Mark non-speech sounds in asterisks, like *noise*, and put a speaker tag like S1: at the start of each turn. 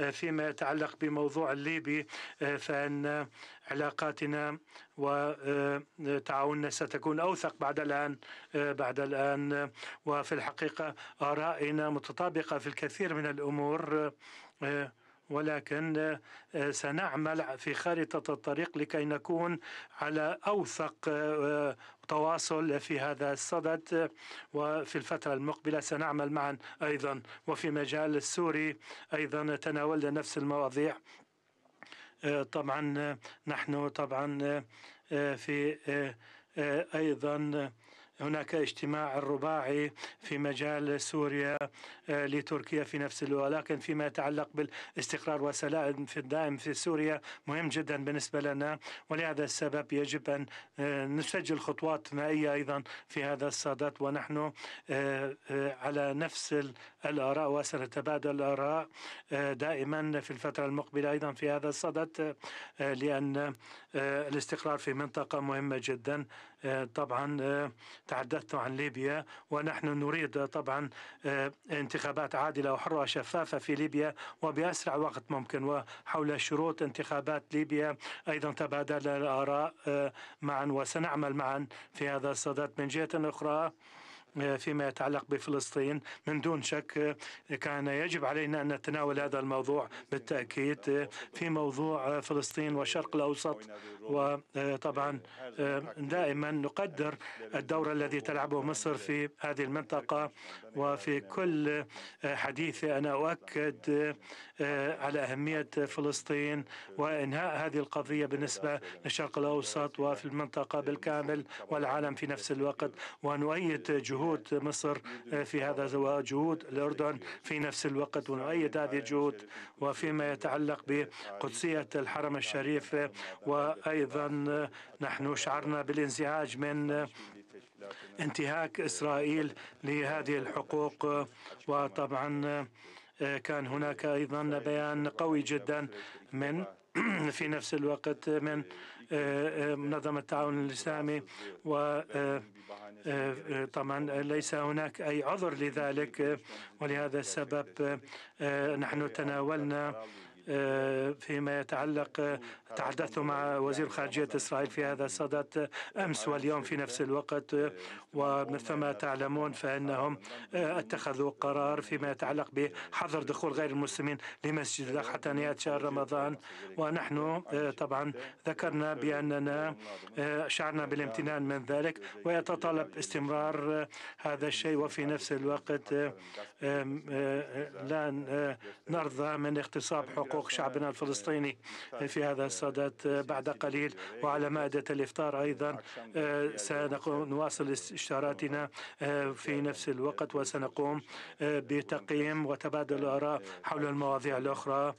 S1: آه، فيما يتعلق بموضوع الليبي آه، فان علاقاتنا وتعاوننا آه، ستكون اوثق بعد الان بعد الان وفي الحقيقه ارائنا متطابقه في الكثير من الامور ولكن آه، سنعمل في خارطة الطريق لكي نكون على أوثق آه، تواصل في هذا الصدد وفي الفترة المقبلة سنعمل معا أيضا وفي مجال السوري أيضا تناولنا نفس المواضيع آه، طبعا نحن طبعا في أيضا هناك اجتماع رباعي في مجال سوريا آه، لتركيا في نفس الوقت ولكن فيما يتعلق بالاستقرار والسلام في الدائم في سوريا مهم جدا بالنسبة لنا ولهذا السبب يجب أن آه، نسجل خطوات مائية أيضا في هذا الصدد ونحن آه، على نفس الآراء وسنتبادل الآراء دائما في الفترة المقبلة أيضا في هذا الصدد لأن الاستقرار في منطقة مهمة جدا طبعا تحدثت عن ليبيا ونحن نريد طبعا آه، انتخابات عادلة وحرة وشفافة في ليبيا وبأسرع وقت ممكن وحول شروط انتخابات ليبيا أيضا تبادل الآراء آه، معا وسنعمل معا في هذا الصدد من جهة أخرى آه، فيما يتعلق بفلسطين من دون شك آه، كان يجب علينا أن نتناول هذا الموضوع بالتأكيد آه، في موضوع فلسطين والشرق الأوسط وطبعا دائما نقدر الدور الذي تلعبه مصر في هذه المنطقة وفي كل حديثي أنا أؤكد على أهمية فلسطين وإنهاء هذه القضية بالنسبة للشرق الأوسط وفي المنطقة بالكامل والعالم في نفس الوقت ونؤيد جهود جهود مصر آه، في هذا وجهود الأردن في نفس الوقت ونؤيد هذه الجهود وفيما يتعلق بقدسية الحرم الشريف آه، وأيضا آه، نحن شعرنا بالانزعاج من انتهاك إسرائيل لهذه الحقوق وطبعا كان هناك أيضا بيان قوي جدا من *clears throat* في نفس الوقت من آه، آه، منظمة التعاون الإسلامي وطبعا آه، ليس هناك أي عذر لذلك ولهذا السبب نحن تناولنا آه، فيما يتعلق آه، تحدثت مع وزير يعني خارجية إسرائيل في هذا الصدد آه، أمس واليوم في إيه، نفس الوقت ومثل ما تعلمون فإنهم اتخذوا قرار فيما يتعلق بحظر دخول غير المسلمين لمسجد إيه، الأقصى حتى نهاية شهر رمضان ونحن طبعا إيه، ذكرنا بأننا شعرنا بالامتنان من ذلك ويتطلب استمرار هذا الشيء وفي نفس الوقت لا نرضى من اغتصاب حقوق حقوق شعبنا الفلسطيني في هذا الصدد بعد قليل وعلى مائدة الإفطار أيضا آه، سنواصل استشاراتنا آه، في نفس الوقت وسنقوم آه، بتقييم وتبادل الآراء حول المواضيع الأخرى